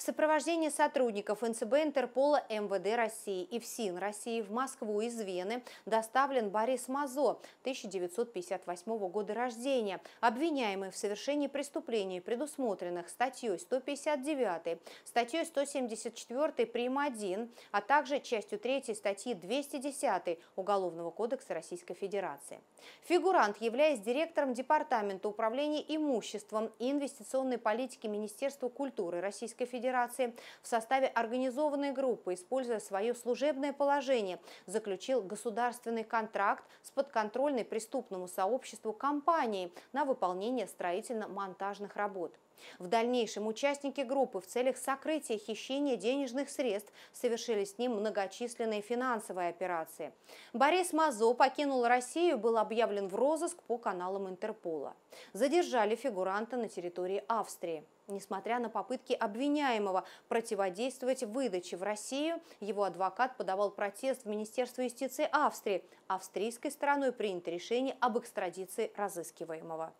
В сопровождении сотрудников НЦБ Интерпола МВД России и ФСИН России в Москву из Вены доставлен Борис Мазо, 1958 года рождения, обвиняемый в совершении преступлений, предусмотренных статьей 159, статьей 174 прим. 1, а также частью 3 статьи 210 Уголовного кодекса Российской Федерации. Фигурант, являясь директором Департамента управления имуществом и инвестиционной политики Министерства культуры Российской Федерации, операции в составе организованной группы, используя свое служебное положение, заключил государственный контракт с подконтрольной преступному сообществу компанией на выполнение строительно-монтажных работ. В дальнейшем участники группы в целях сокрытия хищения денежных средств совершили с ним многочисленные финансовые операции. Борис Мазо покинул Россию, и был объявлен в розыск по каналам Интерпола. Задержали фигуранта на территории Австрии. Несмотря на попытки обвиняемого противодействовать выдаче в Россию, его адвокат подавал протест в Министерство юстиции Австрии. Австрийской стороной принято решение об экстрадиции разыскиваемого.